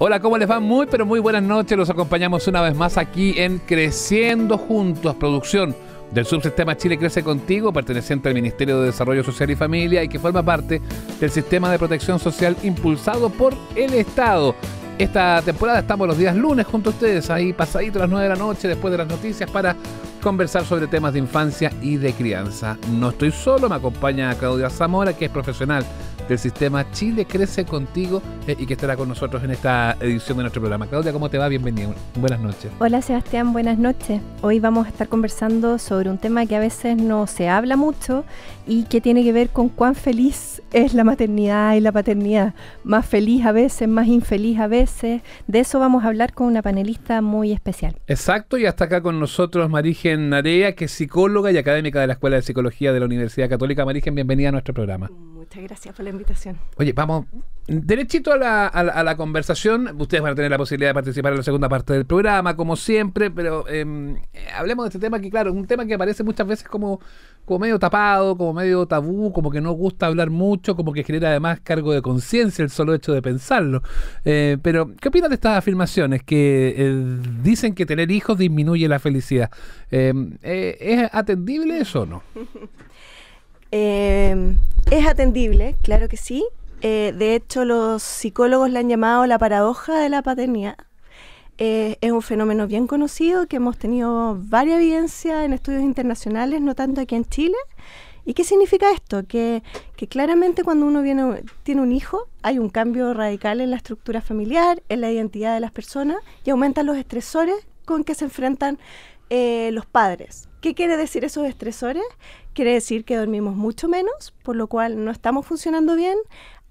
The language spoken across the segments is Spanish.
Hola, ¿cómo les va? Muy, pero muy buenas noches. Los acompañamos una vez más aquí en Creciendo Juntos, producción del subsistema Chile Crece Contigo, perteneciente al Ministerio de Desarrollo Social y Familia y que forma parte del sistema de protección social impulsado por el Estado. Esta temporada estamos los días lunes junto a ustedes, ahí pasadito a las 9 de la noche, después de las noticias, para conversar sobre temas de infancia y de crianza. No estoy solo, me acompaña Claudia Zamora, que es profesional del sistema Chile Crece Contigo eh, y que estará con nosotros en esta edición de nuestro programa. Claudia, ¿cómo te va? Bienvenida. Buenas noches. Hola Sebastián, buenas noches. Hoy vamos a estar conversando sobre un tema que a veces no se habla mucho y que tiene que ver con cuán feliz es la maternidad y la paternidad. Más feliz a veces, más infeliz a veces. De eso vamos a hablar con una panelista muy especial. Exacto, y hasta acá con nosotros Marigen Narea, que es psicóloga y académica de la Escuela de Psicología de la Universidad Católica. Marigen, bienvenida a nuestro programa. Muchas gracias por la invitación. Oye, vamos derechito a la, conversación. Ustedes van a tener la posibilidad de participar en la segunda parte del programa, como siempre, pero em, eh, hablemos de este tema que, claro, un tema que aparece muchas veces como, como medio tapado, como medio tabú, como que no gusta hablar mucho, como que genera además cargo de conciencia el solo hecho de pensarlo. Eh, pero, ¿qué opinas de estas afirmaciones que eh, dicen que tener hijos disminuye la felicidad? Em, ¿Es atendible eso o no? Eh, es atendible, claro que sí. Eh, de hecho, los psicólogos la han llamado la paradoja de la paternidad. Eh, es un fenómeno bien conocido que hemos tenido varias evidencias en estudios internacionales, no tanto aquí en Chile. ¿Y qué significa esto? Que, claramente cuando uno tiene un hijo hay un cambio radical en la estructura familiar, en la identidad de las personas y aumentan los estresores con que se enfrentan eh, los padres. ¿Qué quiere decir esos estresores? quiere decir que dormimos mucho menos, por lo cual no estamos funcionando bien,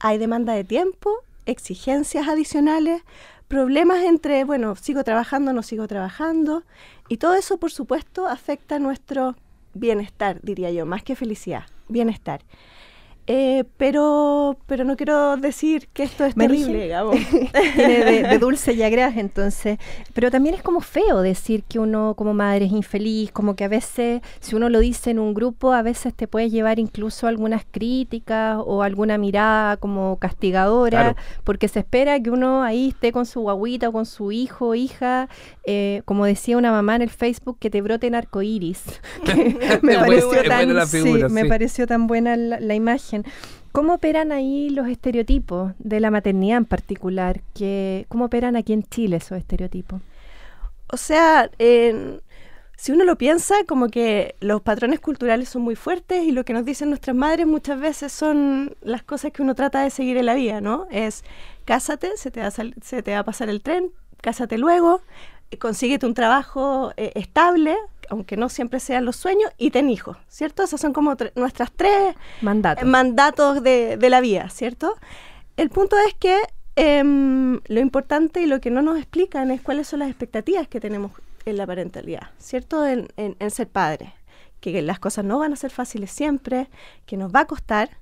hay demanda de tiempo, exigencias adicionales, problemas entre, bueno, sigo trabajando, no sigo trabajando, y todo eso, por supuesto, afecta nuestro bienestar, diría yo, más que felicidad, bienestar. Eh, pero, pero no quiero decir que esto es terrible, de, dulce y agraje entonces. Pero también es como feo decir que uno como madre es infeliz, como que a veces, si uno lo dice en un grupo, a veces te puede llevar incluso algunas críticas o alguna mirada como castigadora, porque se espera que uno ahí esté con su guaguita o con su hijo, o hija, eh, como decía una mamá en el Facebook, que te brote arcoíris. me, pareció tan, me pareció tan buena la imagen. ¿Cómo operan ahí los estereotipos de la maternidad en particular? ¿Cómo operan aquí en Chile esos estereotipos? O sea, si uno lo piensa, como que los patrones culturales son muy fuertes y lo que nos dicen nuestras madres muchas veces son las cosas que uno trata de seguir en la vida, ¿no? Es cásate, se te va a, pasar el tren, cásate luego, eh, consíguete un trabajo eh, estable, aunque no siempre sean los sueños, y ten hijos, ¿cierto? Esas son como nuestras tres mandatos eh, de, la vida, ¿cierto? El punto es que em, lo importante y lo que no nos explican es cuáles son las expectativas que tenemos en la parentalidad, ¿cierto? En, en, en ser padres, que las cosas no van a ser fáciles siempre, que nos va a costar,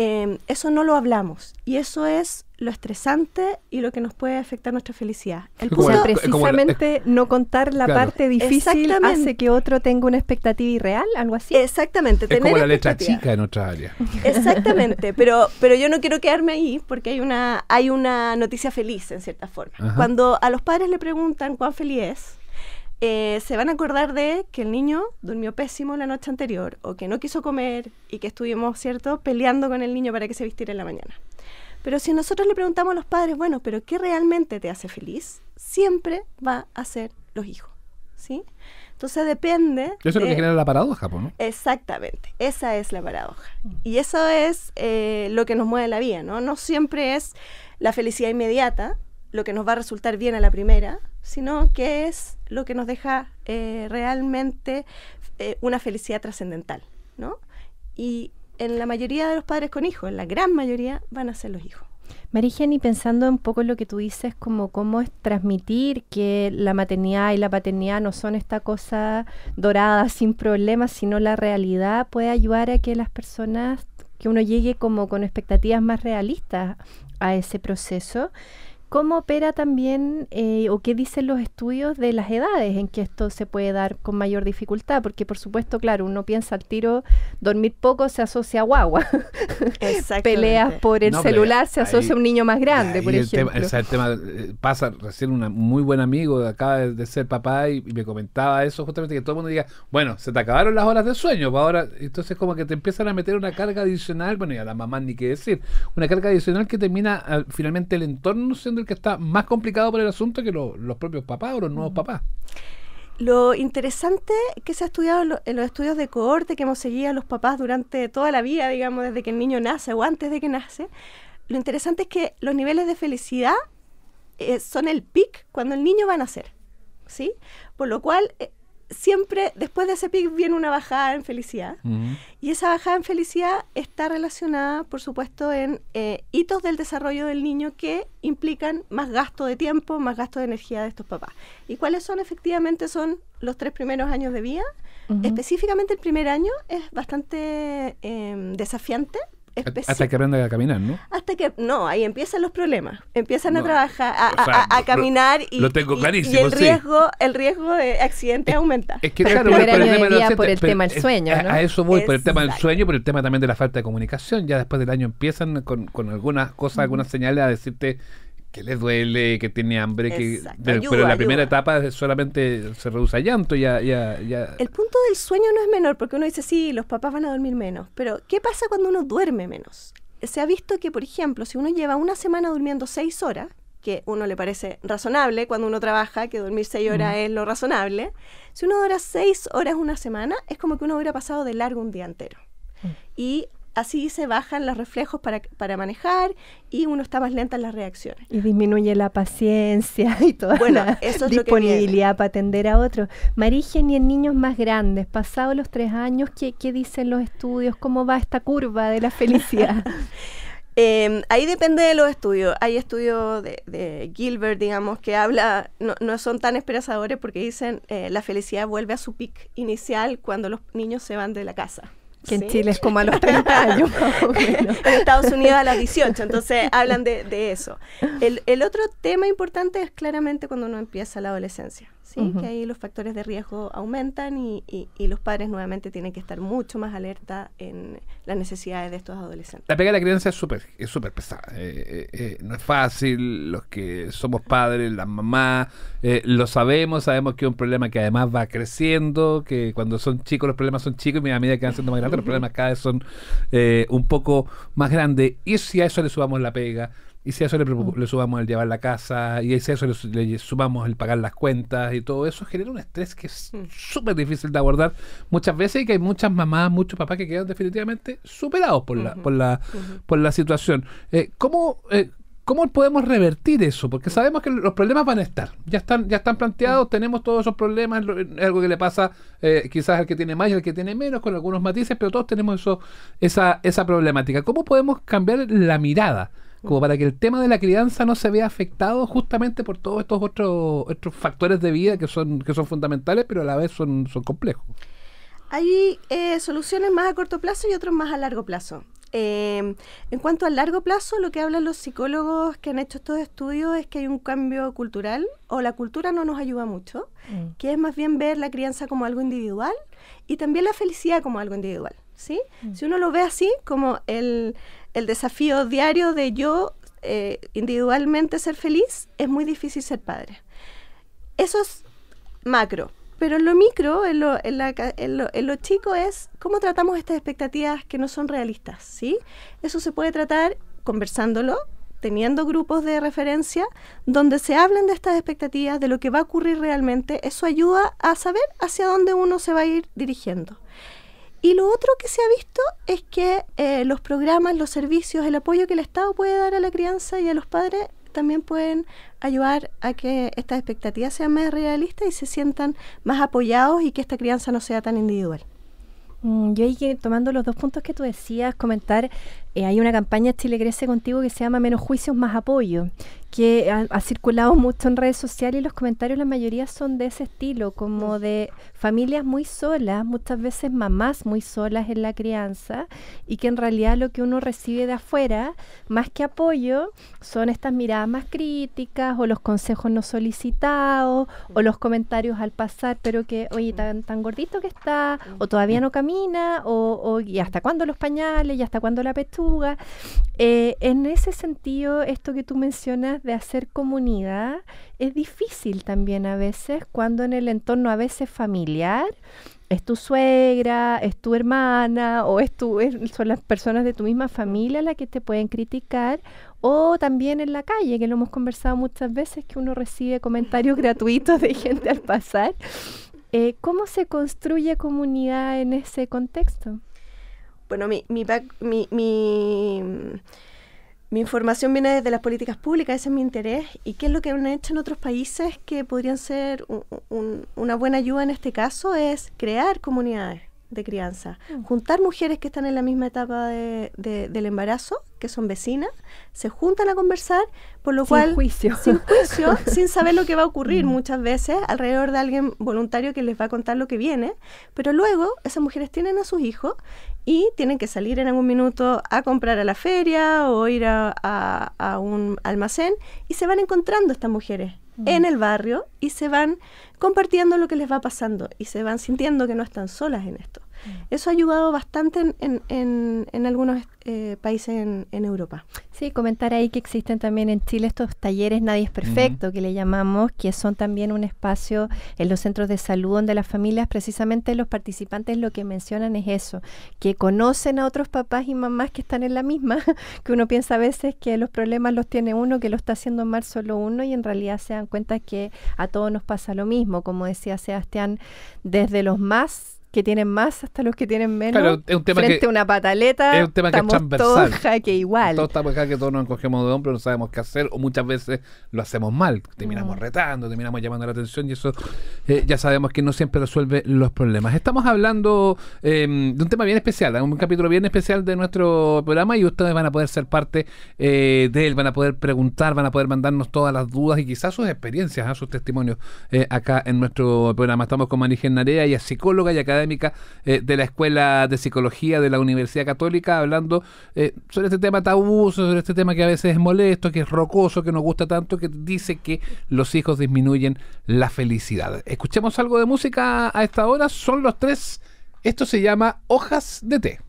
Em, eso no lo hablamos y eso es lo estresante y lo que nos puede afectar nuestra felicidad. El punto precisamente no contar la parte difícil hace que otro tenga una expectativa irreal, algo así. Exactamente. como la letra chica en otra área. Exactamente, pero, pero yo no quiero quedarme ahí porque hay una, hay una noticia feliz en cierta forma. Cuando a los padres le preguntan cuán feliz es, eh, se van a acordar de que el niño durmió pésimo la noche anterior o que no quiso comer y que estuvimos, ¿cierto?, peleando con el niño para que se vistiera en la mañana. Pero si nosotros le preguntamos a los padres, bueno, pero ¿qué realmente te hace feliz? Siempre va a ser los hijos, ¿sí? Entonces depende... Eso es lo que genera la paradoja, ¿no? Exactamente, esa es la paradoja. Mm. Y eso es eh, lo que nos mueve la vida, ¿no? No siempre es la felicidad inmediata, lo que nos va a resultar bien a la primera, sino que es lo que nos deja eh, realmente eh, una felicidad trascendental, ¿no? Y en la mayoría de los padres con hijos, la gran mayoría, van a ser los hijos. Marigen, pensando un poco en lo que tú dices, como cómo es transmitir que la maternidad y la paternidad no son esta cosa dorada sin problemas, sino la realidad, puede ayudar a que las personas, que uno llegue como con expectativas más realistas a ese proceso. ¿Cómo opera también eh, o qué dicen los estudios de las edades en que esto se puede dar con mayor dificultad? Porque por supuesto, claro, uno piensa al tiro, dormir poco se asocia a guagua. Peleas por el celular se asocia a un niño más grande, por el Tema, el tema eh, pasa, recién un muy buen amigo acaba de, ser papá y, me comentaba eso justamente, que todo el mundo diga, bueno, se te acabaron las horas de sueño, pues ahora entonces como que te empiezan a meter una carga adicional, bueno, y a la mamá ni qué decir, una carga adicional que termina ah, finalmente el entorno siendo el que está más complicado por el asunto que los propios papás o los nuevos mm. papás. Lo interesante que se ha estudiado en, los estudios de cohorte que hemos seguido a los papás durante toda la vida, digamos, desde que el niño nace o antes de que nace, lo interesante es que los niveles de felicidad eh, son el pic cuando el niño va a nacer, ¿sí? Por lo cual eh, siempre después de ese pic viene una bajada en felicidad. Y esa bajada en felicidad está relacionada, por supuesto, en eh, hitos del desarrollo del niño que implican más gasto de tiempo, más gasto de energía de estos papás. ¿Y cuáles son? Efectivamente, son los tres primeros años de vida. Específicamente el primer año es bastante em, desafiante hasta que aprendan a caminar, ¿no? Hasta que, no, ahí empiezan los problemas. Empiezan a trabajar, a, caminar y, el riesgo, el riesgo de accidente aumenta. Es que claro, por el tema del sueño, A eso voy, por el tema del sueño, por el tema también de la falta de comunicación. Ya después del año empiezan con, con algunas cosas, algunas señales a decirte que le duele, que tiene hambre, que, pero, la primera etapa solamente se reduce a llanto. Ya, ya, ya. El punto del sueño no es menor, porque uno dice, sí, los papás van a dormir menos, pero ¿qué pasa cuando uno duerme menos? Se ha visto que, por ejemplo, si uno lleva una semana durmiendo seis horas, que uno le parece razonable cuando uno trabaja, que dormir seis horas es lo razonable, si uno dura seis horas una semana, es como que uno hubiera pasado de largo un día entero. Mm. Y así se bajan los reflejos para, para, manejar y uno está más lento en las reacciones. Y disminuye la paciencia y toda bueno, la eso disponibilidad para atender a otro. Marigen, y en niños más grandes, pasados los tres años, ¿qué, ¿qué, dicen los estudios? ¿Cómo va esta curva de la felicidad? Em, ahí depende de los estudios. Hay estudios de, Gilbert, digamos, que habla, no, no, son tan esperanzadores porque dicen que eh, la felicidad vuelve a su pic inicial cuando los niños se van de la casa. Que en Chile es como a los 30 años. en Estados Unidos a los 18, entonces hablan de, eso. el, otro tema importante es claramente cuando uno empieza la adolescencia. ¿sí? que ahí los factores de riesgo aumentan y, y, los padres nuevamente tienen que estar mucho más alerta en las necesidades de estos adolescentes. La pega de la crianza es súper es super pesada, eh, eh, eh, no es fácil, los que somos padres, las mamás, lo sabemos, sabemos que es un problema que además va creciendo, que cuando son chicos los problemas son chicos y a medida que van siendo más grandes los problemas cada vez son un poco más grandes y si a eso le subamos la pega, y si a eso mm. le, subamos el llevar la casa, y si a eso le, subamos el pagar las cuentas y todo eso, genera un estrés que es mm. súper difícil de abordar muchas veces y que hay muchas mamás, muchos papás que quedan definitivamente superados por, la, por, la, por la situación. Eh, ¿Cómo... Eh, ¿Cómo podemos revertir eso? Porque sabemos que los problemas van a estar. Ya están, ya están planteados, mm. tenemos todos esos problemas, eh, algo que le pasa quizás al que tiene más y al que tiene menos, con algunos matices, pero todos tenemos eso, esa, esa problemática. ¿Cómo podemos cambiar la mirada como para que el tema de la crianza no se vea afectado justamente por todos estos otros, factores de vida que son, fundamentales, pero a la vez son, complejos. Hay eh, soluciones más a corto plazo y otras más a largo plazo. Em, en cuanto a largo plazo, lo que hablan los psicólogos que han hecho estos estudios es que hay un cambio cultural o la cultura no nos ayuda mucho, mm. que es más bien ver la crianza como algo individual y también la felicidad como algo individual. Mm. Si uno lo ve así, como el, el desafío diario de yo eh, individualmente ser feliz, es muy difícil ser padre. Eso es macro. Pero en lo micro, en lo, en, chico, es cómo tratamos estas expectativas que no son realistas, ¿sí? Eso se puede tratar conversándolo, teniendo grupos de referencia donde se hablen de estas expectativas, de lo que va a ocurrir realmente. Eso ayuda a saber hacia dónde uno se va a ir dirigiendo. Y lo otro que se ha visto es que eh, los programas, los servicios, el apoyo que el Estado puede dar a la crianza y a los padres también pueden ayudar a que estas expectativas sean más realistas y se sientan más apoyados y que esta crianza no sea tan individual. Mm, yo tomando los dos puntos que tú decías, comentar eh, hay una campaña Chile Crece Contigo que se llama Menos Juicios, Más Apoyo, que ha, circulado mucho en redes sociales y los comentarios la mayoría son de ese estilo, como mm. de familias muy solas, muchas veces mamás muy solas en la crianza y que en realidad lo que uno recibe de afuera, más que apoyo, son estas miradas más críticas o los consejos no solicitados mm. o los comentarios al pasar, pero que, oye, mm. tan, tan gordito que está, o todavía no camina, o, y hasta cuándo los pañales, y hasta cuándo la pecho eh, en ese sentido, esto que tú mencionas de hacer comunidad es difícil también a veces cuando en el entorno a veces familiar es tu suegra, es tu hermana o es son las personas de tu misma familia las que te pueden criticar o también en la calle, que lo hemos conversado muchas veces, que uno recibe comentarios gratuitos de gente al pasar. Eh, ¿Cómo se construye comunidad en ese contexto? bueno, mi, mi, mi, mi información viene desde las políticas públicas, ese es mi interés. ¿Y qué es lo que han hecho en otros países que podrían ser una buena ayuda en este caso? Es crear comunidades de crianza. Mm. Juntar mujeres que están en la misma etapa de, del embarazo, que son vecinas, se juntan a conversar, por lo sin cual... Juicio. Sin juicio. sin saber lo que va a ocurrir mm. muchas veces alrededor de alguien voluntario que les va a contar lo que viene. Pero luego esas mujeres tienen a sus hijos y tienen que salir en algún minuto a comprar a la feria o ir a un almacén y se van encontrando estas mujeres en el barrio y se van compartiendo lo que les va pasando y se van sintiendo que no están solas en esto. Mm. Eso ha ayudado bastante en, algunos eh, países en, Europa. Sí, comentar ahí que existen también en Chile estos talleres Nadie es Perfecto, que le llamamos, que son también un espacio en los centros de salud donde las familias, precisamente los participantes, lo que mencionan es eso, que conocen a otros papás y mamás que están en la misma, que uno piensa a veces que los problemas los tiene uno, que lo está haciendo mal solo uno y en realidad se dan cuenta que a todos nos pasa lo mismo, como decía Sebastián, desde los más que tienen más hasta los que tienen menos. frente que, a una pataleta, es un tema que todos igual. Todos estamos nos encogemos de hombro, no sabemos qué hacer, o muchas veces lo hacemos mal. Terminamos mm. retando, terminamos llamando la atención, y eso eh, ya sabemos que no siempre resuelve los problemas. Estamos hablando em, de un tema bien especial, ¿eh? un capítulo bien especial de nuestro programa, y ustedes van a poder ser parte eh, de él, van a poder preguntar, van a poder mandarnos todas las dudas y quizás sus experiencias, sus testimonios acá en nuestro programa. Estamos con Marigen Narea, y es psicóloga y acá académica eh, de la Escuela de Psicología de la Universidad Católica, hablando eh, sobre este tema tabú, sobre este tema que a veces es molesto, que es rocoso, que nos gusta tanto, que dice que los hijos disminuyen la felicidad. Escuchemos algo de música a esta hora, son los tres. Esto se llama Hojas de Té.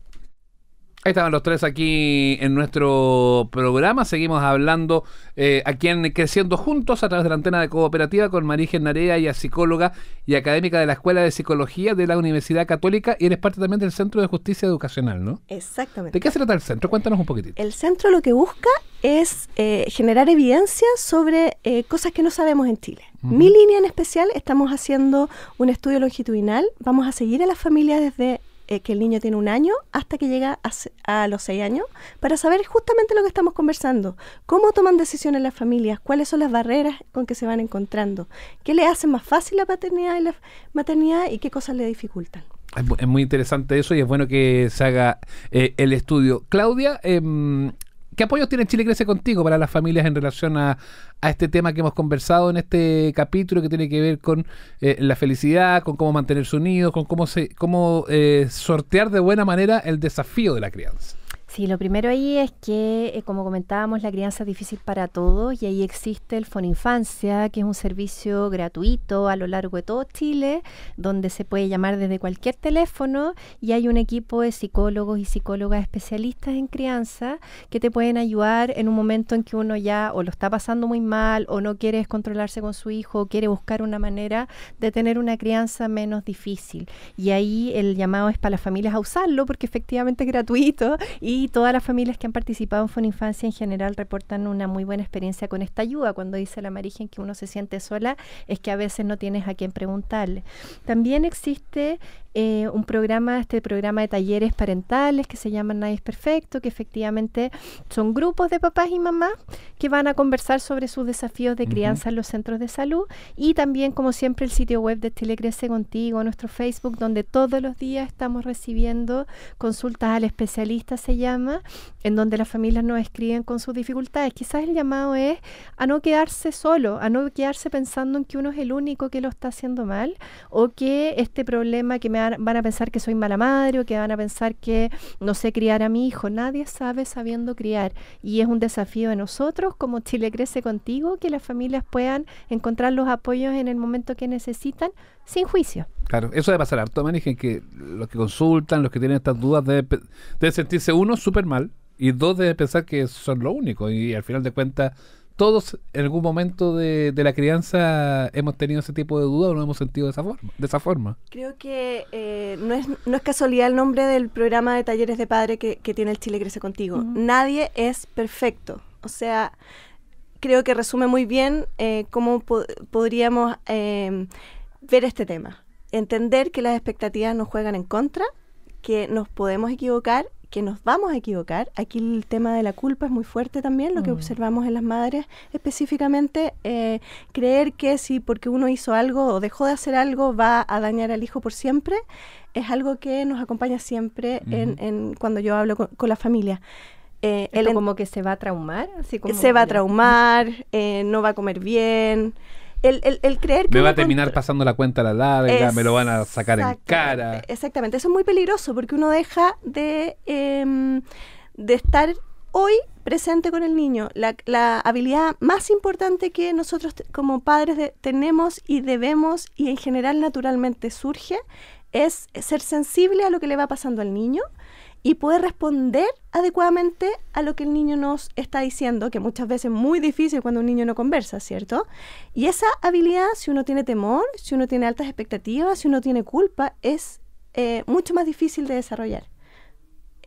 Ahí estaban los tres aquí en nuestro programa. Seguimos hablando eh, aquí en Creciendo Juntos a través de la antena de cooperativa con Marigen Narea, ella psicóloga y académica de la Escuela de Psicología de la Universidad Católica y eres parte también del Centro de Justicia Educacional, ¿no? Exactamente. ¿De qué se trata el centro? Cuéntanos un poquitito. El centro lo que busca es eh, generar evidencia sobre eh, cosas que no sabemos en Chile. Mi línea en especial, estamos haciendo un estudio longitudinal. Vamos a seguir a las familias desde eh, que el niño tiene un año hasta que llega a, los seis años, para saber justamente lo que estamos conversando, cómo toman decisiones las familias, cuáles son las barreras con que se van encontrando, qué le hace más fácil la paternidad y la maternidad y qué cosas le dificultan. Es muy interesante eso y es bueno que se haga eh, el estudio. Claudia, em, ¿Qué apoyos tiene Chile Crece contigo para las familias en relación a, a este tema que hemos conversado en este capítulo que tiene que ver con eh, la felicidad, con cómo mantenerse unidos, con cómo, cómo eh, sortear de buena manera el desafío de la crianza? Sí, lo primero ahí es que, eh, como comentábamos, la crianza es difícil para todos y ahí existe el Foninfancia, que es un servicio gratuito a lo largo de todo Chile, donde se puede llamar desde cualquier teléfono y hay un equipo de psicólogos y psicólogas especialistas en crianza que te pueden ayudar en un momento en que uno ya o lo está pasando muy mal o no quiere controlarse con su hijo, o quiere buscar una manera de tener una crianza menos difícil. Y ahí el llamado es para las familias a usarlo porque efectivamente es gratuito y todas las familias que han participado en Infancia en general reportan una muy buena experiencia con esta ayuda. Cuando dice la Marigen que uno se siente sola, es que a veces no tienes a quien preguntarle. También existe eh, un programa, este programa de talleres parentales que se llama Nadie es Perfecto, que efectivamente son grupos de papás y mamás que van a conversar sobre sus desafíos de crianza en los centros de salud y también, como siempre, el sitio web de Crece Contigo, nuestro Facebook, donde todos los días estamos recibiendo consultas al especialista, se llama, en donde las familias nos escriben con sus dificultades. Quizás el llamado es a no quedarse solo, a no quedarse pensando en que uno es el único que lo está haciendo mal o que este problema que me van, a pensar que soy mala madre o que van a pensar que no sé criar a mi hijo. Nadie sabe sabiendo criar y es un desafío de nosotros como Chile Crece Contigo que las familias puedan encontrar los apoyos en el momento que necesitan sin juicio. Claro, eso debe pasar harto, manejen que los que consultan, los que tienen estas dudas, deben, sentirse uno súper mal y dos, deben pensar que son lo único y, y al final de cuentas todos en algún momento de, la crianza hemos tenido ese tipo de dudas o nos hemos sentido de esa forma. De esa forma. Creo que eh, no, es, no casualidad el nombre del programa de talleres de padre que, tiene el Chile Crece Contigo. Nadie es perfecto. O sea, creo que resume muy bien eh, cómo podríamos em, ver este tema. Entender que las expectativas nos juegan en contra, que nos podemos equivocar que nos vamos a equivocar. Aquí el tema de la culpa es muy fuerte también, lo que mm. observamos en las madres, específicamente eh, creer que si porque uno hizo algo o dejó de hacer algo va a dañar al hijo por siempre, es algo que nos acompaña siempre en, cuando yo hablo con, la familia. Eh, como que se va a traumar, se va a traumar, eh, no va a comer bien, el, creer Me va a terminar pasando la cuenta a la larga, me lo van a sacar en cara. Exactamente, eso es muy peligroso porque uno deja de, em, de estar hoy presente con el niño. La, habilidad más importante que nosotros como padres tenemos y debemos y en general naturalmente surge es ser sensible a lo que le va pasando al niño y poder responder adecuadamente a lo que el niño nos está diciendo, que muchas veces es muy difícil cuando un niño no conversa, ¿cierto? Y esa habilidad, si uno tiene temor, si uno tiene altas expectativas, si uno tiene culpa, es eh, mucho más difícil de desarrollar.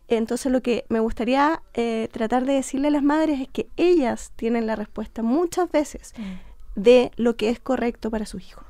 Entonces lo que me gustaría eh, tratar de decirle a las madres es que ellas tienen la respuesta muchas veces mm. de lo que es correcto para sus hijos.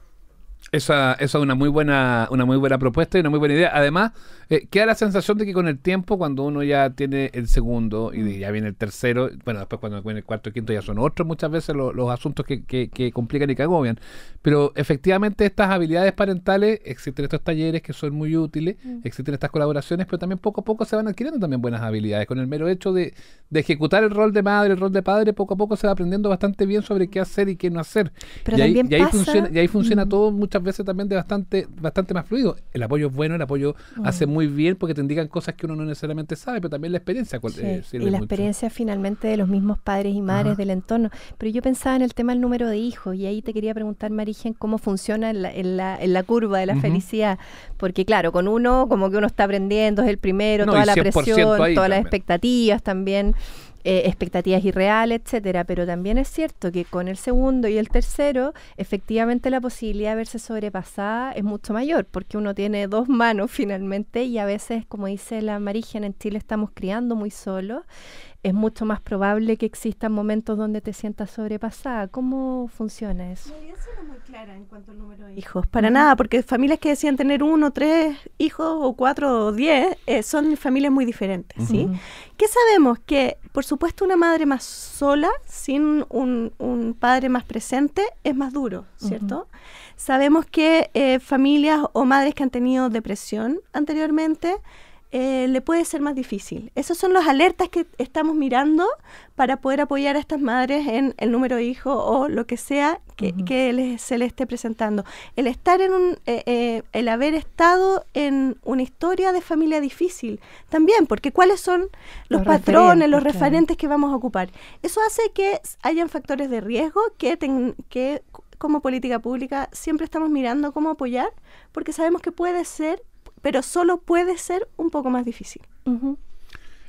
Esa, es una muy buena, una muy buena propuesta y una muy buena idea. Además, eh, queda la sensación de que con el tiempo, cuando uno ya tiene el segundo y ya viene el tercero, bueno, después cuando viene el cuarto y quinto ya son otros muchas veces los, asuntos que, complican y que agobian. Pero efectivamente estas habilidades parentales, existen estos talleres que son muy útiles, mm. existen estas colaboraciones, pero también poco a poco se van adquiriendo también buenas habilidades. Con el mero hecho de, ejecutar el rol de madre, el rol de padre, poco a poco se va aprendiendo bastante bien sobre qué hacer y qué no hacer. Pero y, ahí, funciona, y ahí funciona mm. todo muchas veces también de bastante, bastante más fluido. El apoyo es bueno, el apoyo mm. hace muy bien porque te indican cosas que uno no necesariamente sabe, pero también la experiencia. Eh, y la experiencia finalmente de los mismos padres y madres del entorno. Pero yo pensaba en el tema del número de hijos y ahí te quería preguntar, Marigen, cómo funciona en la, curva de la felicidad. Porque claro, con uno como que uno está aprendiendo, es el primero, toda la presión, todas las expectativas también. Eh, expectativas irreales, etcétera. Pero también es cierto que con el segundo y el tercero, efectivamente la posibilidad de verse sobrepasada es mucho mayor, porque uno tiene dos manos finalmente y a veces, como dice la Marigen, en Chile estamos criando muy solo, es mucho más probable que existan momentos donde te sientas sobrepasada. ¿Cómo funciona eso? en cuanto al número de hijos. para nada, porque familias que decían tener uno, tres hijos o cuatro o diez eh, son familias muy diferentes, ¿sí? ¿Qué sabemos? Que, por supuesto, una madre más sola, sin un, un padre más presente, es más duro, ¿cierto? Sabemos que eh, familias o madres que han tenido depresión anteriormente eh, le puede ser más difícil. Esos son los alertas que estamos mirando para poder apoyar a estas madres en el número de hijo o lo que sea que, les, se le esté presentando. El estar en eh, eh, el haber estado en una historia de familia difícil también, porque cuáles son los, patrones, los referentes que vamos a ocupar. Eso hace que hayan factores de riesgo que, que como política pública siempre estamos mirando cómo apoyar, porque sabemos que puede ser pero solo puede ser un poco más difícil.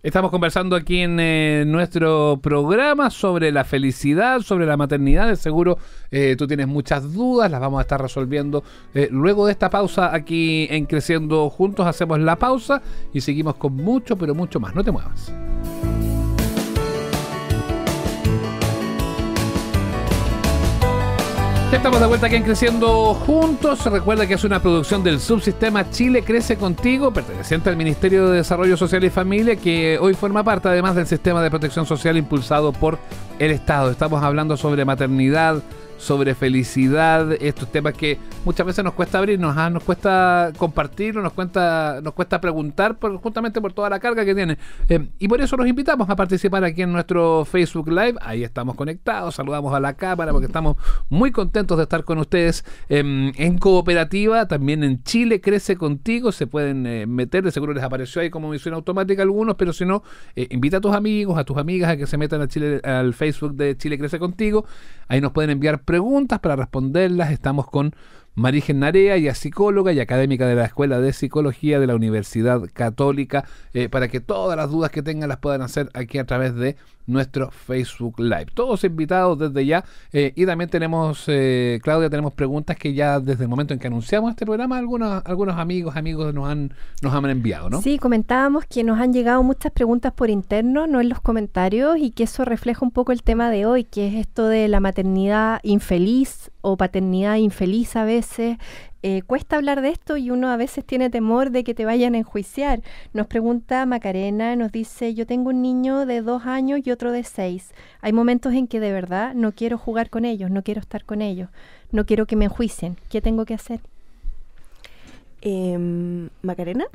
Estamos conversando aquí en eh, nuestro programa sobre la felicidad, sobre la maternidad. seguro eh, tú tienes muchas dudas, las vamos a estar resolviendo eh, luego de esta pausa aquí en Creciendo Juntos. Hacemos la pausa y seguimos con mucho, pero mucho más. No te muevas. Estamos de vuelta aquí en Creciendo Juntos. Recuerda que es una producción del subsistema Chile Crece Contigo, perteneciente al Ministerio de Desarrollo Social y Familia, que hoy forma parte además del sistema de protección social impulsado por el Estado. Estamos hablando sobre maternidad, sobre felicidad, estos temas que muchas veces nos cuesta abrirnos, nos cuesta compartirlo, nos cuesta, nos cuesta preguntar por, justamente por toda la carga que tiene eh, y por eso los invitamos a participar aquí en nuestro Facebook Live. Ahí estamos conectados, saludamos a la cámara porque estamos muy contentos de estar con ustedes em, en cooperativa, también en Chile, crece contigo, se pueden eh, meter, de seguro les apareció ahí como misión automática algunos, pero si no, eh, invita a tus amigos, a tus amigas a que se metan a Chile, al Facebook de Chile Crece Contigo. Ahí nos pueden enviar preguntas, para responderlas. Estamos con María Narea, ya psicóloga y académica de la Escuela de Psicología de la Universidad Católica, eh, para que todas las dudas que tengan las puedan hacer aquí a través de nuestro Facebook Live. Todos invitados desde ya. Eh, y también tenemos, eh, Claudia, tenemos preguntas que ya desde el momento en que anunciamos este programa, algunos, algunos amigos, amigos nos han, nos han enviado, ¿no? Sí, comentábamos que nos han llegado muchas preguntas por interno, no en los comentarios, y que eso refleja un poco el tema de hoy, que es esto de la maternidad infeliz, o paternidad infeliz a veces. Eh, cuesta hablar de esto y uno a veces tiene temor de que te vayan a enjuiciar. Nos pregunta Macarena, nos dice, yo tengo un niño de dos años y otro de seis. Hay momentos en que de verdad no quiero jugar con ellos, no quiero estar con ellos, no quiero que me enjuicien. ¿Qué tengo que hacer? Em, Macarena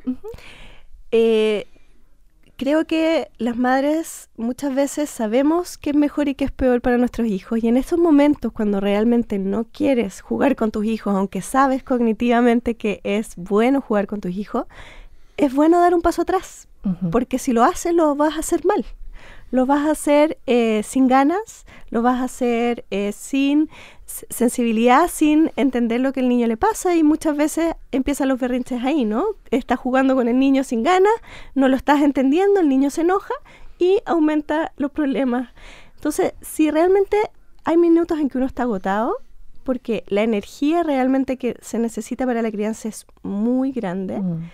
creo que las madres muchas veces sabemos qué es mejor y qué es peor para nuestros hijos y en estos momentos cuando realmente no quieres jugar con tus hijos, aunque sabes cognitivamente que es bueno jugar con tus hijos, es bueno dar un paso atrás, porque si lo haces lo vas a hacer mal lo vas a hacer eh, sin ganas, lo vas a hacer eh, sin sensibilidad, sin entender lo que el niño le pasa y muchas veces empiezan los berrinches ahí, ¿no? Estás jugando con el niño sin ganas, no lo estás entendiendo, el niño se enoja y aumenta los problemas. Entonces, si realmente hay minutos en que uno está agotado, porque la energía realmente que se necesita para la crianza es muy grande, mm.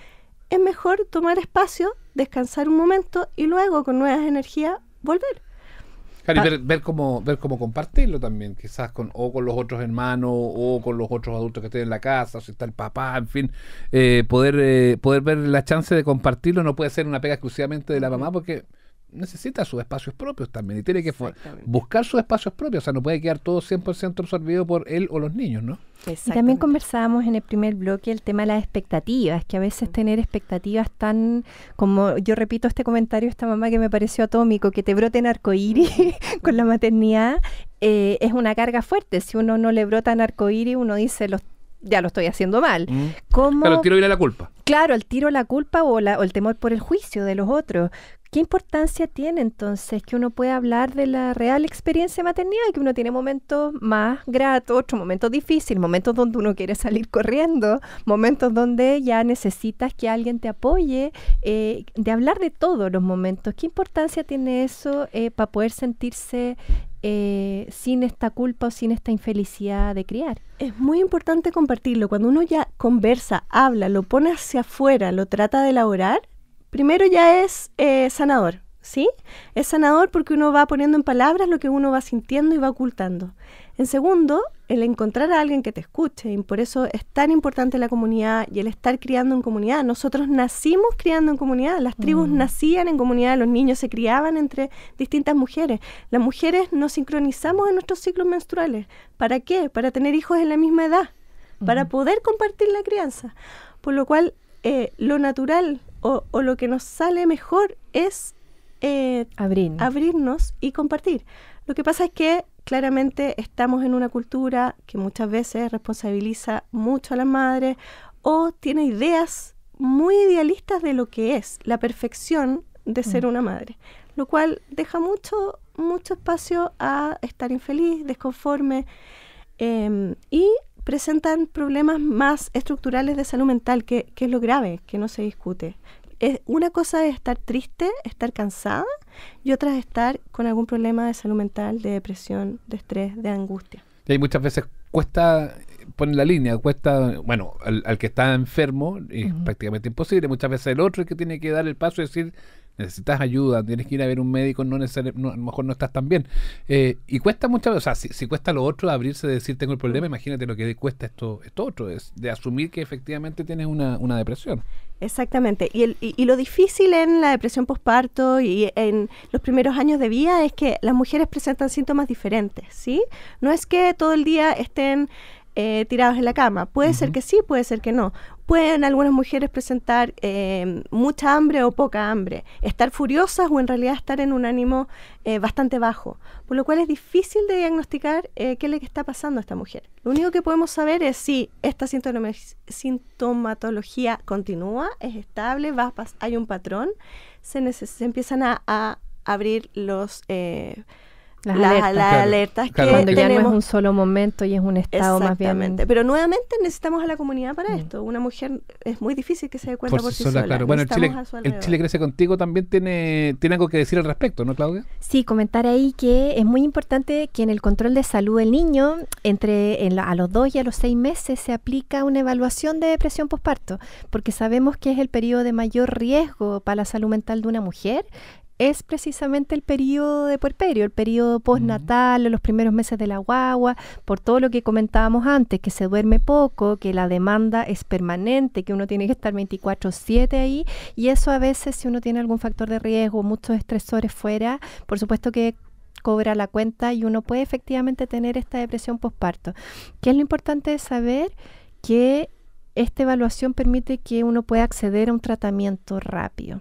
es mejor tomar espacio, descansar un momento y luego con nuevas energías volver. ver, cómo, ver cómo compartirlo también, quizás con o con los otros hermanos o con los otros adultos que estén en la casa, si está el papá, en fin, eh, poder, eh, poder ver la chance de compartirlo no puede ser una pega exclusivamente de la mamá porque necesita sus espacios propios también y tiene que buscar sus espacios propios, o sea, no puede quedar todo 100% absorbido por él o los niños, ¿no? Y también conversábamos en el primer bloque el tema de las expectativas, que a veces mm. tener expectativas tan, como yo repito este comentario esta mamá que me pareció atómico, que te broten arcoíris mm. con la maternidad, eh, es una carga fuerte. Si uno no le brota arcoíris, uno dice los ya lo estoy haciendo mal. Mm. ¿Cómo... el tiro viene la culpa. Claro, el tiro la culpa o, o el temor por el juicio de los otros. ¿Qué importancia tiene entonces que uno pueda hablar de la real experiencia maternidad? Que uno tiene momentos más gratos, otros momentos difíciles, momentos donde uno quiere salir corriendo, momentos donde ya necesitas que alguien te apoye, eh, de hablar de todos los momentos. ¿Qué importancia tiene eso eh, para poder sentirse eh, sin esta culpa o sin esta infelicidad de criar. Es muy importante compartirlo. Cuando uno ya conversa, habla, lo pone hacia afuera, lo trata de elaborar, primero ya es eh, sanador, ¿sí? Es sanador porque uno va poniendo en palabras lo que uno va sintiendo y va ocultando. En segundo, el encontrar a alguien que te escuche. Y por eso es tan importante la comunidad y el estar criando en comunidad. Nosotros nacimos criando en comunidad, las tribus mm. nacían en comunidad, los niños se criaban entre distintas mujeres. Las mujeres nos sincronizamos en nuestros ciclos menstruales. ¿Para qué? Para tener hijos en la misma edad, para mm. poder compartir la crianza. Por lo cual, eh, lo natural o, lo que nos sale mejor es eh, abrirnos y compartir. Lo que pasa es que claramente estamos en una cultura que muchas veces responsabiliza mucho a las madres o tiene ideas muy idealistas de lo que es la perfección de ser mm. una madre, lo cual deja mucho, espacio a estar infeliz, desconforme em, y presentan problemas más estructurales de salud mental, que, es lo grave, que no se discute es, una cosa es estar triste, estar cansada, y otra es estar con algún problema de salud mental, de depresión, de estrés, de angustia. Y muchas veces cuesta poner la línea, cuesta, bueno, al, al que está enfermo es prácticamente imposible, muchas veces el otro es que tiene que dar el paso y decir, necesitas ayuda, tienes que ir a ver un médico, no, no a lo mejor no estás tan bien. Eh, y cuesta muchas o sea, si, cuesta lo otro abrirse, de decir tengo el problema, imagínate lo que cuesta esto, esto otro, es de asumir que efectivamente tienes una, depresión. Exactamente, y, el, y, lo difícil en la depresión postparto y en los primeros años de vida es que las mujeres presentan síntomas diferentes, ¿sí? No es que todo el día estén eh, tirados en la cama, puede ser que sí, puede ser que no pueden algunas mujeres presentar eh, mucha hambre o poca hambre, estar furiosas o en realidad estar en un ánimo eh, bastante bajo, por lo cual es difícil de diagnosticar eh, qué es que está pasando a esta mujer. Lo único que podemos saber es si esta sintomatología continúa, es estable, va, hay un patrón, se, empiezan a, abrir los las, alertas, que tenemos. un solo momento y es un estado más bien. Pero nuevamente necesitamos a la comunidad para mm. esto. Una mujer es muy difícil que se dé cuenta por, sí, sola. Claro. Bueno, el Chile, Crece Contigo también tiene, tiene algo que decir al respecto, ¿no, Claudia? Sí, comentar ahí que es muy importante que en el control de salud del niño, entre a los dos y a los seis meses, se aplica una evaluación de depresión postparto, porque sabemos que es el periodo de mayor riesgo para la salud mental de una mujer es precisamente el periodo de puerperio, el periodo postnatal, los primeros meses de la guagua, por todo lo que comentábamos antes, que se duerme poco, que la demanda es permanente, que uno tiene que estar 24/7 ahí, y eso a veces si uno tiene algún factor de riesgo, muchos estresores fuera, por supuesto que cobra la cuenta y uno puede efectivamente tener esta depresión postparto. ¿Qué es lo importante de saber? Que esta evaluación permite que uno pueda acceder a un tratamiento rápido.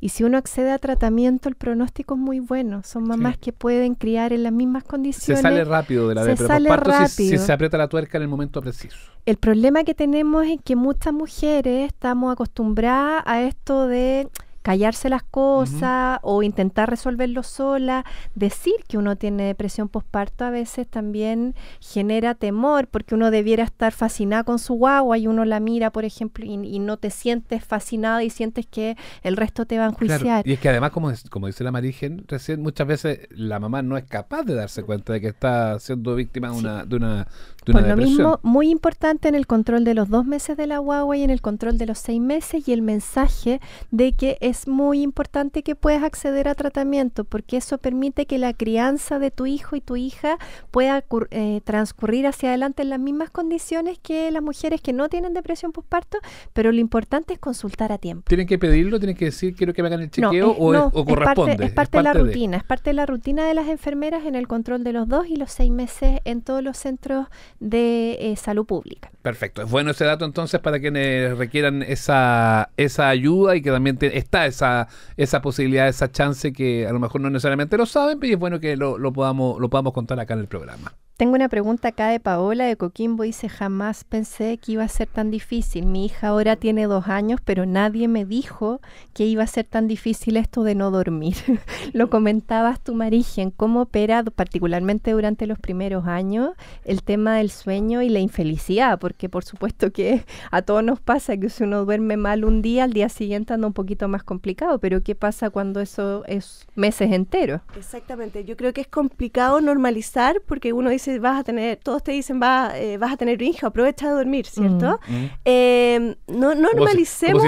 Y si uno accede a tratamiento, el pronóstico es muy bueno. Son mamás que pueden criar en las mismas condiciones. Se sale rápido de la se sale rápido. si, se aprieta la tuerca en el momento preciso. El problema que tenemos es que muchas mujeres estamos acostumbradas a esto de callarse las cosas o intentar resolverlo sola. Decir que uno tiene depresión postparto a veces también genera temor porque uno debiera estar fascinado con su guagua y uno la mira, por ejemplo, y, no te sientes fascinado y sientes que el resto te va a enjuiciar. Y es que además, como, dice la Marigen recién, muchas veces la mamá no es capaz de darse cuenta de que está siendo víctima de una, de lo mismo, muy importante en el control de los dos meses de la guagua y en el control de los seis meses y el mensaje de que es es muy importante que puedas acceder a tratamiento porque eso permite que la crianza de tu hijo y tu hija pueda eh, transcurrir hacia adelante en las mismas condiciones que las mujeres que no tienen depresión postparto, pero lo importante es consultar a tiempo. ¿Tienen que pedirlo? ¿Tienen que decir quiero que me hagan el chequeo? es, o, corresponde? Es parte, de la rutina, es parte de la rutina de las enfermeras en el control de los dos y los seis meses en todos los centros de eh, salud pública. Perfecto, es bueno ese dato entonces para quienes requieran esa, esa ayuda y que también te, está esa, esa posibilidad, esa chance que a lo mejor no necesariamente lo saben, pero es bueno que lo, lo podamos, lo podamos contar acá en el programa. Tengo una pregunta acá de Paola de Coquimbo. Dice, jamás pensé que iba a ser tan difícil. Mi hija ahora tiene dos años, pero nadie me dijo que iba a ser tan difícil esto de no dormir. Lo comentabas tú, Marigen, cómo opera particularmente durante los primeros años el tema del sueño y la infelicidad, porque por supuesto que a todos nos pasa que si uno duerme mal un día, al día siguiente anda un poquito más complicado, pero ¿qué pasa cuando eso es meses enteros? Exactamente, yo creo que es complicado normalizar porque uno dice, vas a tener, todos te dicen va, eh, vas a tener un hijo, aprovecha de dormir, mm, ¿cierto? Mm. Em, no, normalicemos.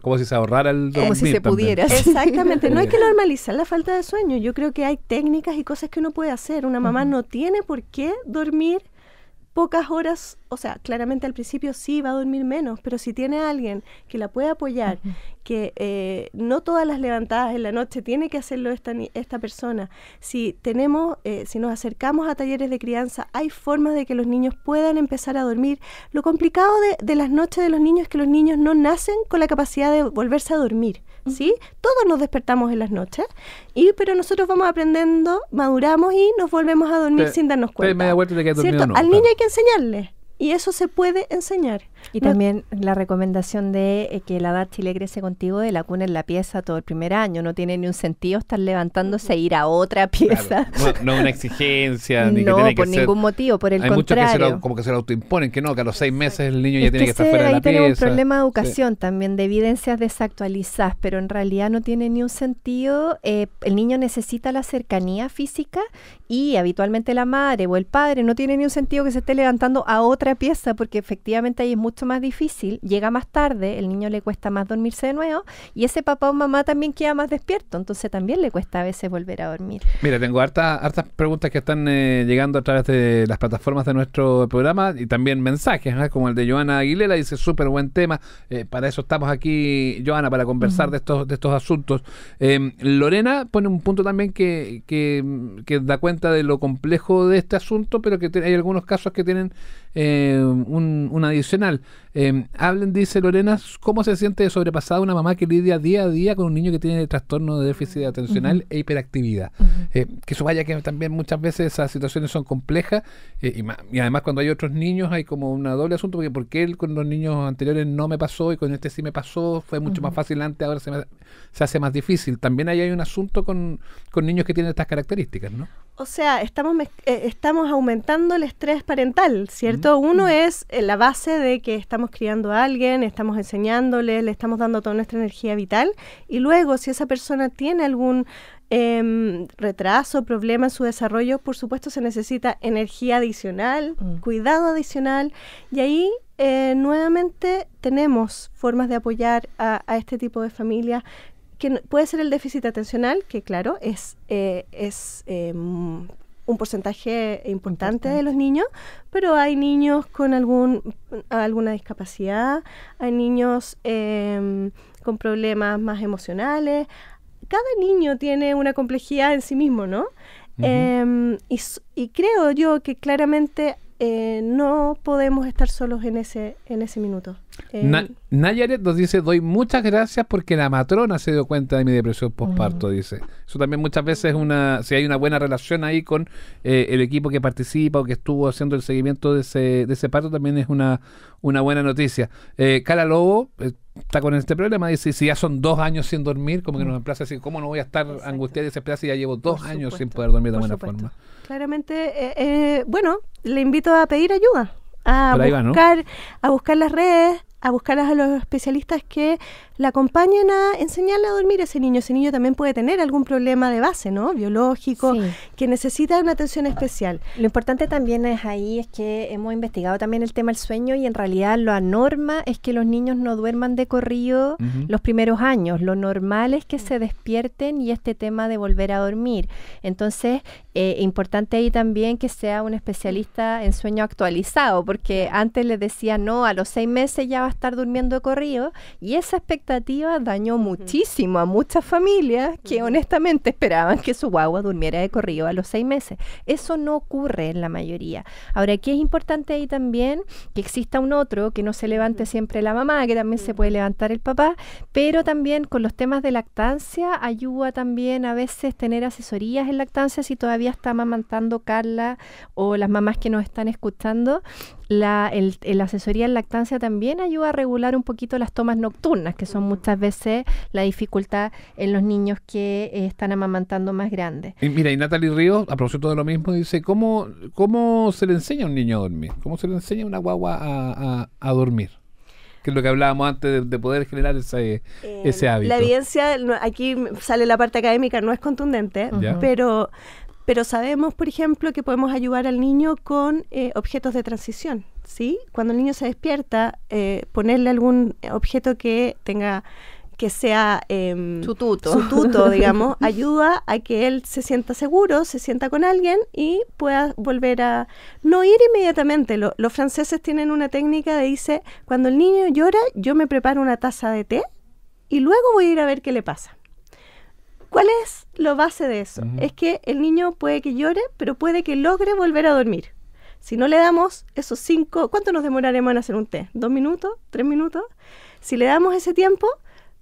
como, si se ahorrara el dormir. Como si se pudiera. Exactamente, no hay que normalizar la falta de sueño. Yo creo que hay técnicas y cosas que uno puede hacer. Una mamá no tiene por qué dormir pocas horas, o sea, claramente al principio sí va a dormir menos, pero si tiene alguien que la puede apoyar, que eh, no todas las levantadas en la noche tiene que hacerlo esta, esta persona, si tenemos, eh, si nos acercamos a talleres de crianza, hay formas de que los niños puedan empezar a dormir. Lo complicado de las noches de los niños es que los niños no nacen con la capacidad de volverse a dormir. ¿sí? Todos nos despertamos en las noches, y, pero nosotros vamos aprendiendo, maduramos y nos volvemos a dormir sin darnos cuenta. Al niño hay que enseñarle, y eso se puede enseñar. Y también la recomendación de eh, que la edad Chile crece contigo de la cuna en la pieza todo el primer año. No tiene ni un sentido estar levantándose e ir a otra pieza. No, una exigencia. ni no, que por ningún motivo, por el hay Muchos que se lo, como que lo autoimponen, que no, que a los seis meses el niño ya tiene que, estar fuera de la pieza. Ahí un problema de educación también, de evidencias desactualizadas, pero en realidad no tiene ni un sentido. Eh, el niño necesita la cercanía física y habitualmente la madre o el padre no tiene ni un sentido que se esté levantando a otra pieza porque efectivamente ahí es mucho más difícil, llega más tarde, el niño le cuesta más dormirse de nuevo y ese papá o mamá también queda más despierto, entonces también le cuesta a veces volver a dormir. Mira, tengo hartas hartas preguntas que están eh, llegando a través de las plataformas de nuestro programa y también mensajes, ¿eh? como el de Joana Aguilera, dice súper buen tema, eh, para eso estamos aquí, Joana, para conversar de, estos, de estos asuntos. Em, Lorena pone un punto también que, que, que, da cuenta de lo complejo de este asunto, pero que hay algunos casos que tienen eh, un, adicional. Em, hablen, dice Lorena, cómo se siente sobrepasada una mamá que lidia día a día con un niño que tiene el trastorno de déficit atencional e hiperactividad. Eh, que eso vaya que también muchas veces esas situaciones son complejas eh, y, además cuando hay otros niños hay como un doble asunto, porque ¿por qué con los niños anteriores no me pasó y con este sí me pasó? Fue mucho más fácil antes, ahora se, se hace más difícil. También ahí hay un asunto con, con niños que tienen estas características, ¿no? O sea, estamos, eh, estamos aumentando el estrés parental, ¿cierto? Mm. Uno mm. es eh, la base de que estamos criando a alguien, estamos enseñándole, le estamos dando toda nuestra energía vital. Y luego, si esa persona tiene algún em, retraso, problema en su desarrollo, por supuesto se necesita energía adicional, mm. cuidado adicional. Y ahí eh, nuevamente tenemos formas de apoyar a, a este tipo de familias puede ser el déficit atencional, que claro, es, eh, es em, un porcentaje importante de los niños, pero hay niños con algún, alguna discapacidad, hay niños em, con problemas más emocionales. Cada niño tiene una complejidad en sí mismo, ¿no? Em, y, y, creo yo que claramente eh, no podemos estar solos en ese, en ese minuto. Nayaret nos dice, doy muchas gracias porque la matrona se dio cuenta de mi depresión postparto, dice. Eso también muchas veces es una, si hay una buena relación ahí con eh, el equipo que participa o que estuvo haciendo el seguimiento de ese, de ese parto, también es una, una buena noticia. Eh, Cara Lobo eh, está con este problema, dice, si ya son dos años sin dormir, como que nos emplaza así, ¿cómo no voy a estar angustiada y desesperada si ya llevo dos años sin poder dormir de alguna forma? Claramente, eh, bueno, le invito a pedir ayuda a, buscar, a buscar las redes, a buscar a los especialistas que la acompañen a enseñarle a dormir a ese niño. Ese niño también puede tener algún problema de base, ¿no? Biológico, que necesita una atención especial. Lo importante también es ahí es que hemos investigado también el tema del sueño y en realidad lo norma es que los niños no duerman de corrido los primeros años. Lo normal es que mm. se despierten y este tema de volver a dormir. Entonces, eh, importante ahí también que sea un especialista en sueño actualizado, porque antes les decía, no, a los seis meses ya vas estar durmiendo corrido y esa expectativa dañó muchísimo a muchas familias que honestamente esperaban que su guagua durmiera de corrido a los seis meses. Eso no ocurre en la mayoría. Ahora, aquí es importante ahí también que exista un otro, que no se levante siempre la mamá, que también se puede levantar el papá, pero también con los temas de lactancia ayuda también a veces tener asesorías en lactancia si todavía está amamantando Carla o las mamás que nos están escuchando la el, asesoría en lactancia también ayuda a regular un poquito las tomas nocturnas, que son mm. muchas veces la dificultad en los niños que eh, están amamantando más grandes. Y mira, y Natalie Ríos, a propósito de lo mismo, dice, ¿cómo, ¿cómo se le enseña a un niño a dormir? ¿Cómo se le enseña a una guagua a, dormir? que es lo que hablábamos antes de, poder generar ese, eh, ese hábito. La evidencia, aquí sale la parte académica, no es contundente, pero pero sabemos, por ejemplo, que podemos ayudar al niño con eh, objetos de transición, ¿sí? Cuando el niño se despierta, eh, ponerle algún objeto que tenga que sea em, su, tuto. digamos, ayuda a que él se sienta seguro, se sienta con alguien y pueda volver a no ir inmediatamente. los franceses tienen una técnica de dice, cuando el niño llora, yo me preparo una taza de té y luego voy a ir a ver qué le pasa. ¿Cuál es lo base de eso es que el niño puede que llore, pero puede que logre volver a dormir. Si no le damos esos cinco, ¿cuánto nos demoraremos en hacer un té? ¿Dos minutos? ¿Tres minutos? Si le damos ese tiempo,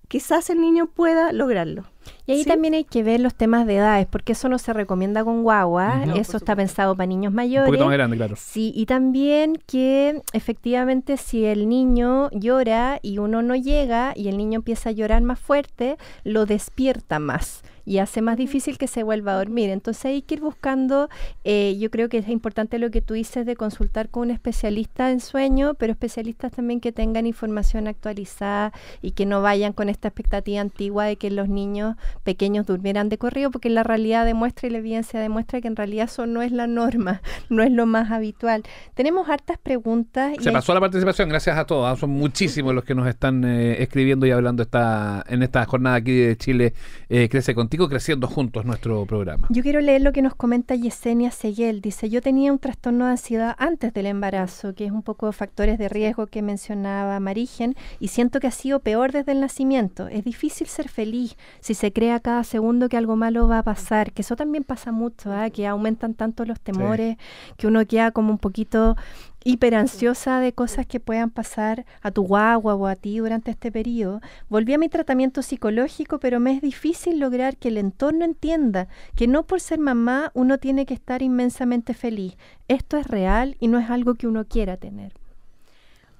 quizás el niño pueda lograrlo. Y ahí también hay que ver los temas de edades, porque eso no se recomienda con guagua, eso está pensado para niños mayores. claro. Sí, y también que efectivamente si el niño llora y uno no llega y el niño empieza a llorar más fuerte, lo despierta más y hace más difícil que se vuelva a dormir. Entonces hay que ir buscando, eh, yo creo que es importante lo que tú dices de consultar con un especialista en sueño, pero especialistas también que tengan información actualizada y que no vayan con esta expectativa antigua de que los niños pequeños durmieran de corrido, porque la realidad demuestra y la evidencia demuestra que en realidad eso no es la norma, no es lo más habitual. Tenemos hartas preguntas. Se pasó la participación, gracias a todos. Ah, son muchísimos los que nos están eh, escribiendo y hablando en esta jornada aquí de Chile eh, Crece Contigo, creciendo juntos nuestro programa. Yo quiero leer lo que nos comenta Yesenia Seguel. Dice, yo tenía un trastorno de ansiedad antes del embarazo, que es un poco factores de riesgo que mencionaba Marigen, y siento que ha sido peor desde el nacimiento. Es difícil ser feliz si se crea cada segundo que algo malo va a pasar, que eso también pasa mucho, ¿ah? que aumentan tanto los temores, que uno queda como un poquito hiper ansiosa de cosas que puedan pasar a tu guagua o a ti durante este periodo. Volví a mi tratamiento psicológico, pero me es difícil lograr que el entorno entienda que no por ser mamá uno tiene que estar inmensamente feliz. Esto es real y no es algo que uno quiera tener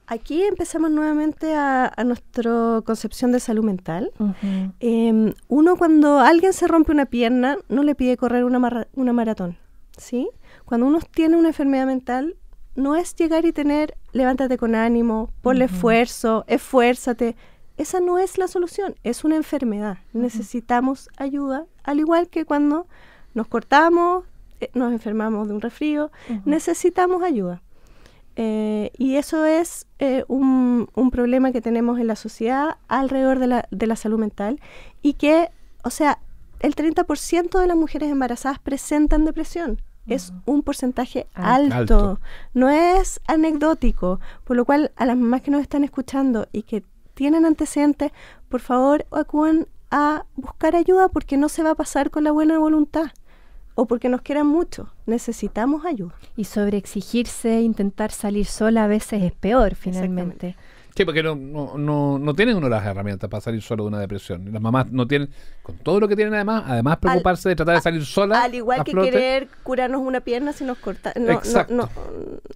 aquí empezamos nuevamente a, nuestra concepción de salud mental. Em, uno cuando alguien se rompe una pierna no le pide correr una, una maratón, Cuando uno tiene una enfermedad mental no es llegar y tener levántate con ánimo, ponle esfuerzo, esfuérzate. Esa no es la solución, es una enfermedad. Necesitamos ayuda, al igual que cuando nos cortamos, eh, nos enfermamos de un resfrío, necesitamos ayuda. Eh, y eso es eh, un, problema que tenemos en la sociedad alrededor de la, de la salud mental y que, o sea, el 30% de las mujeres embarazadas presentan depresión. Es un porcentaje alto. no es anecdótico, por lo cual a las mamás que nos están escuchando y que tienen antecedentes, por favor acudan a buscar ayuda porque no se va a pasar con la buena voluntad o porque nos quieran mucho. Necesitamos ayuda. Y sobre exigirse, intentar salir sola a veces es peor finalmente. Sí, porque no, no, no, tienen una de las herramientas para salir solo de una depresión. Las mamás no tienen, con todo lo que tienen además, además preocuparse de tratar de salir sola. Al igual que querer curarnos una pierna si nos corta. No, Exacto.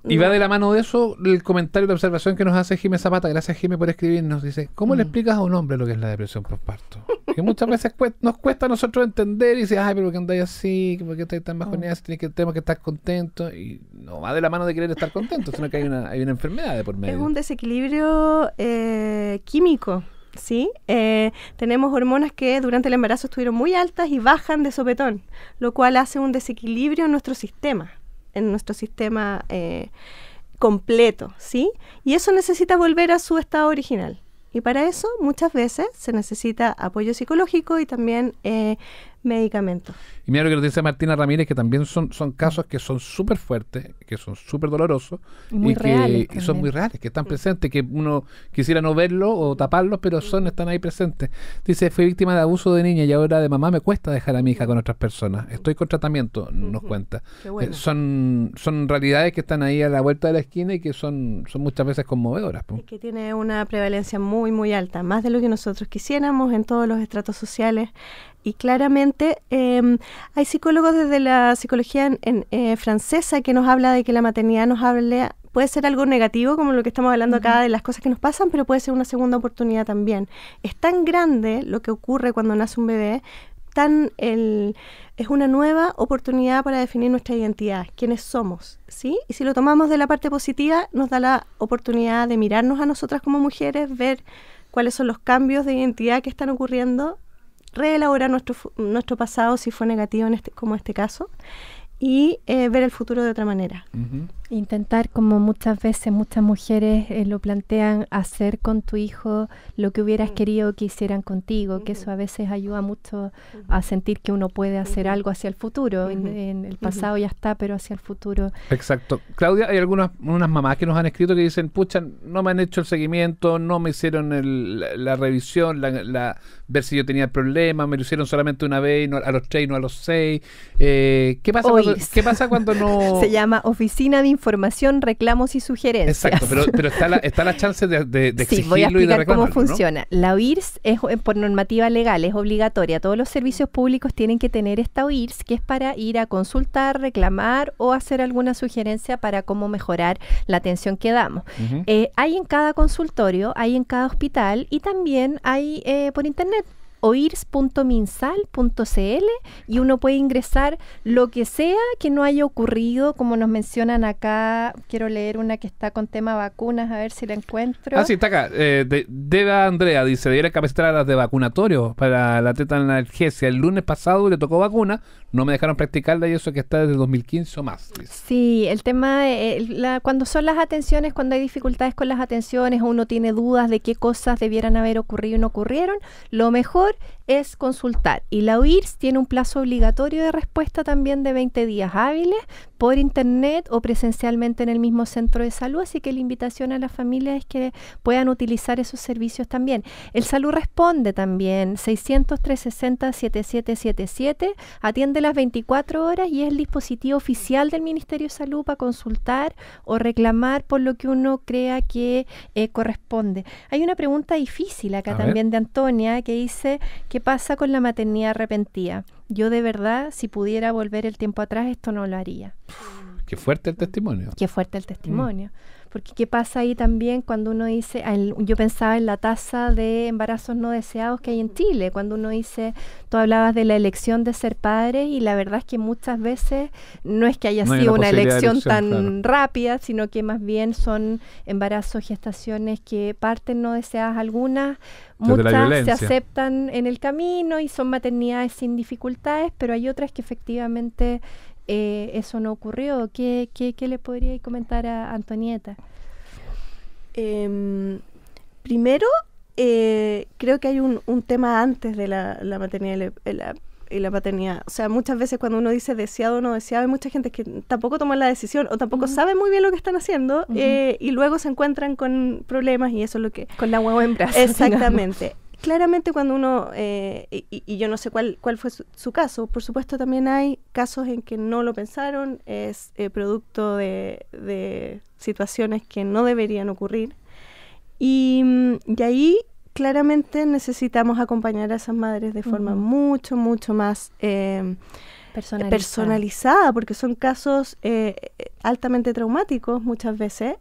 y va de la mano de eso el comentario, la observación que nos hace Jimé Zapata. Gracias Jimé por escribirnos. Dice, ¿cómo le mm. explicas a un hombre lo que es la depresión postparto? que muchas veces nos cuesta a nosotros entender y dice, ay, pero qué andáis así, ¿por qué estáis tan bajoneados? Oh. tienes que, tenemos que estar contento Y no va de la mano de querer estar contentos, sino que hay una, hay una enfermedad de por medio. Es un desequilibrio eh, químico. ¿sí? Eh, tenemos hormonas que durante el embarazo estuvieron muy altas y bajan de sopetón, lo cual hace un desequilibrio en nuestro sistema, en nuestro sistema eh, completo, ¿sí? Y eso necesita volver a su estado original. Y para eso muchas veces se necesita apoyo psicológico y también medicamentos. Y mira lo que nos dice Martina Ramírez, que también son, son casos que son súper fuertes, que son súper dolorosos y, que son muy reales, que están presentes, que uno quisiera no verlo o taparlos, pero son están ahí presentes. Dice, fui víctima de abuso de niña y ahora de mamá me cuesta dejar a mi hija con otras personas. Estoy con tratamiento, nos cuenta. Eh, son, son realidades que están ahí a la vuelta de la esquina y que son, son muchas veces conmovedoras. Es que tiene una prevalencia muy, muy alta, más de lo que nosotros quisiéramos en todos los estratos sociales. Y claramente em, hay psicólogos desde la psicología eh, francesa que nos habla de que la maternidad nos habla, puede ser algo negativo, como lo que estamos hablando acá de las cosas que nos pasan, pero puede ser una segunda oportunidad también. Es tan grande lo que ocurre cuando nace un bebé, tan es una nueva oportunidad para definir nuestra identidad, quiénes somos, ¿sí? Y si lo tomamos de la parte positiva, nos da la oportunidad de mirarnos a nosotras como mujeres, ver cuáles son los cambios de identidad que están ocurriendo reelaborar nuestro, nuestro pasado si fue negativo en este, como este caso y eh, ver el futuro de otra manera. Intentar, como muchas veces muchas mujeres eh, lo plantean, hacer con tu hijo lo que hubieras mm. querido que hicieran contigo, que eso a veces ayuda mucho a sentir que uno puede hacer algo hacia el futuro. En, el pasado ya está, pero hacia el futuro. Exacto. Claudia, hay algunas unas mamás que nos han escrito que dicen, pucha, no me han hecho el seguimiento, no me hicieron la, revisión, la, ver si yo tenía el problema, me lo hicieron solamente una vez, a los tres no a los seis. Eh, ¿qué, pasa cuando, ¿Qué pasa cuando no...? Se llama oficina de información, reclamos y sugerencias. Exacto, pero, está, la, está la chance de, de, sí, y de cómo funciona. La OIRS es eh, por normativa legal, es obligatoria. Todos los servicios públicos tienen que tener esta OIRS, que es para ir a consultar, reclamar o hacer alguna sugerencia para cómo mejorar la atención que damos. Eh, hay en cada consultorio, hay en cada hospital y también hay eh, por internet oirs.minsal.cl y uno puede ingresar lo que sea que no haya ocurrido, como nos mencionan acá. Quiero leer una que está con tema vacunas, a ver si la encuentro. Ah, sí, está acá. Eh, de, Deba Andrea dice, diera capacitar a las de vacunatorio para la teta analgesia El lunes pasado le tocó vacuna, no me dejaron practicarla y eso que está desde 2015 o más. Sí, el tema, cuando son las atenciones, cuando hay dificultades con las atenciones uno tiene dudas de qué cosas debieran haber ocurrido y no ocurrieron, lo mejor es consultar. Y la UIRS tiene un plazo obligatorio de respuesta también de 20 días hábiles por internet o presencialmente en el mismo centro de salud, así que la invitación a las familias es que puedan utilizar esos servicios también. El Salud Responde también, 600-360-7777, atiende las 24 horas y es el dispositivo oficial del Ministerio de Salud para consultar o reclamar por lo que uno crea que eh, corresponde. Hay una pregunta difícil acá también de Antonia que dice, ¿qué pasa con la maternidad arrepentida? Yo de verdad, si pudiera volver el tiempo atrás, esto no lo haría. Qué fuerte el testimonio. Qué fuerte el testimonio. Mm. Porque qué pasa ahí también cuando uno dice, yo pensaba en la tasa de embarazos no deseados que hay en Chile, cuando uno dice, tú hablabas de la elección de ser padre y la verdad es que muchas veces no es que haya sido una elección, tan rápida, sino que más bien son embarazos, gestaciones que parten no deseadas algunas, muchas se aceptan en el camino y son maternidades sin dificultades, pero hay otras que efectivamente eh, eso no ocurrió. ¿Qué, qué, qué le podría comentar a Antonieta? Em, primero, eh, creo que hay un, un, tema antes de la, la maternidad eh, y la, paternidad. O sea, muchas veces cuando uno dice deseado o no deseado, hay mucha gente que tampoco toma la decisión o tampoco sabe muy bien lo que están haciendo y luego se encuentran con problemas y eso es lo que... Con la huevo en brazos. Exactamente claramente cuando uno, eh, y, yo no sé cuál, cuál fue su, caso, por supuesto también hay casos en que no lo pensaron, es eh, producto de, situaciones que no deberían ocurrir. Mm, y, ahí claramente necesitamos acompañar a esas madres de forma mucho, mucho más... Eh, personalizada. porque son casos altamente traumáticos muchas veces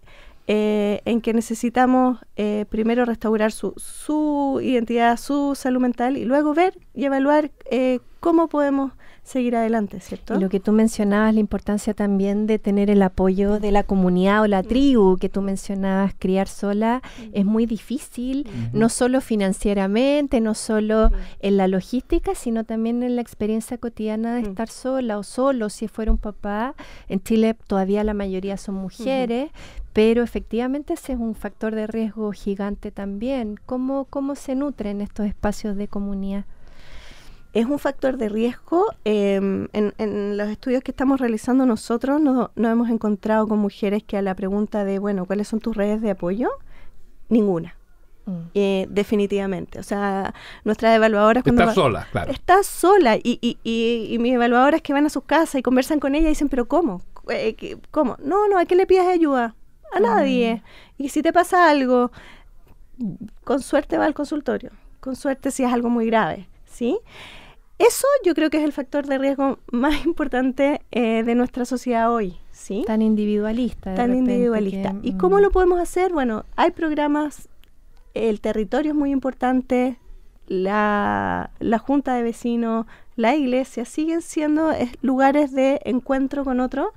eh, en que necesitamos eh, primero restaurar su, su, identidad, su salud mental y luego ver y evaluar eh, cómo podemos seguir adelante, ¿cierto? lo que tú mencionabas, la importancia también de tener el apoyo de la comunidad o la mm. tribu que tú mencionabas, criar sola, mm. es muy difícil, no solo financieramente, no solo en la logística, sino también en la experiencia cotidiana de mm. estar sola o solo, si fuera un papá. En Chile todavía la mayoría son mujeres, pero efectivamente ese es un factor de riesgo gigante también. ¿Cómo, cómo se nutren estos espacios de comunidad? es un factor de riesgo. Em, en, los estudios que estamos realizando nosotros nos, no hemos encontrado con mujeres que a la pregunta de, bueno, ¿cuáles son tus redes de apoyo? Ninguna. Mm. Eh, definitivamente. O sea, nuestras evaluadoras... Estás sola, claro. Estás sola y, y, y, mis evaluadoras que van a sus casas y conversan con ella y dicen, pero ¿cómo? Eh, ¿Cómo? No, no, ¿a qué le pidas ayuda? a nadie. Mm. Y si te pasa algo, con suerte va al consultorio, con suerte si es algo muy grave, ¿sí? Eso yo creo que es el factor de riesgo más importante eh, de nuestra sociedad hoy, ¿sí? Tan individualista. Tan individualista. ¿Y cómo mm. lo podemos hacer? Bueno, hay programas, el territorio es muy importante, la, la junta de vecinos, la iglesia, siguen siendo eh, lugares de encuentro con otros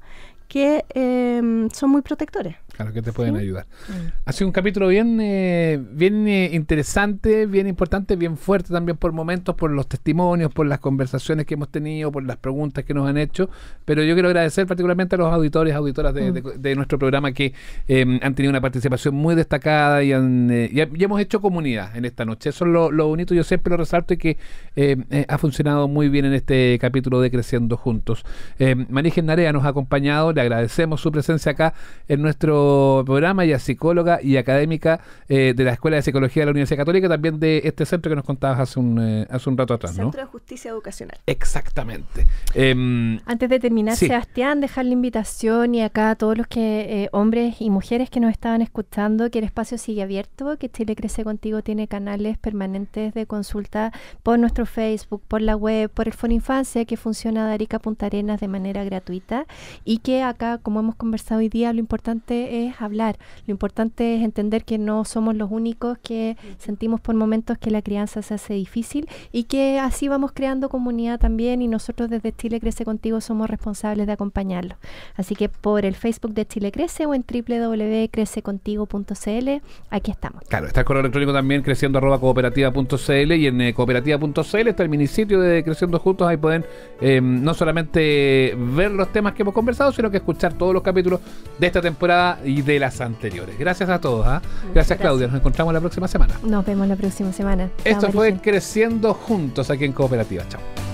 que eh, son muy protectores lo que te pueden ayudar. Mm. Ha sido un capítulo bien, eh, bien eh, interesante, bien importante, bien fuerte también por momentos, por los testimonios, por las conversaciones que hemos tenido, por las preguntas que nos han hecho. Pero yo quiero agradecer particularmente a los auditores, auditoras de, mm. nuestro programa que em, han tenido una participación muy destacada y, han, eh, y, hemos hecho comunidad en esta noche. Eso es lo, bonito, yo siempre lo resalto y que em, ha funcionado muy bien en este capítulo de Creciendo Juntos. Em, Marígen Narea nos ha acompañado, le agradecemos su presencia acá en nuestro programa, y a psicóloga y académica eh, de la Escuela de Psicología de la Universidad Católica, también de este centro que nos contabas hace un, eh, hace un rato atrás, centro de Justicia Educacional. Exactamente. Em, Antes de terminar, Sebastián, dejar la invitación y acá a todos los que eh, hombres y mujeres que nos estaban escuchando, que el espacio sigue abierto, que Chile Crece Contigo tiene canales permanentes de consulta por nuestro Facebook, por la web, por el Infancia que funciona Darica Arica Punta Arenas de manera gratuita y que acá, como hemos conversado hoy día, lo importante es hablar. Lo importante es entender que no somos los únicos que sentimos por momentos que la crianza se hace difícil y que así vamos creando comunidad también y nosotros desde Chile Crece Contigo somos responsables de acompañarlo. Así que por el Facebook de Chile Crece o en www.crececontigo.cl, aquí estamos. Claro, está el correo electrónico también creciendo arroba cooperativa.cl y en eh, cooperativa.cl está el minisitio de Creciendo Juntos, ahí pueden em, no solamente ver los temas que hemos conversado, sino que escuchar todos los capítulos de esta temporada y de las anteriores. Gracias a todos. ¿ah? Gracias, Claudia. Nos encontramos la próxima semana. Nos vemos la próxima semana. Esto fue Creciendo Juntos aquí en Cooperativa. Chao.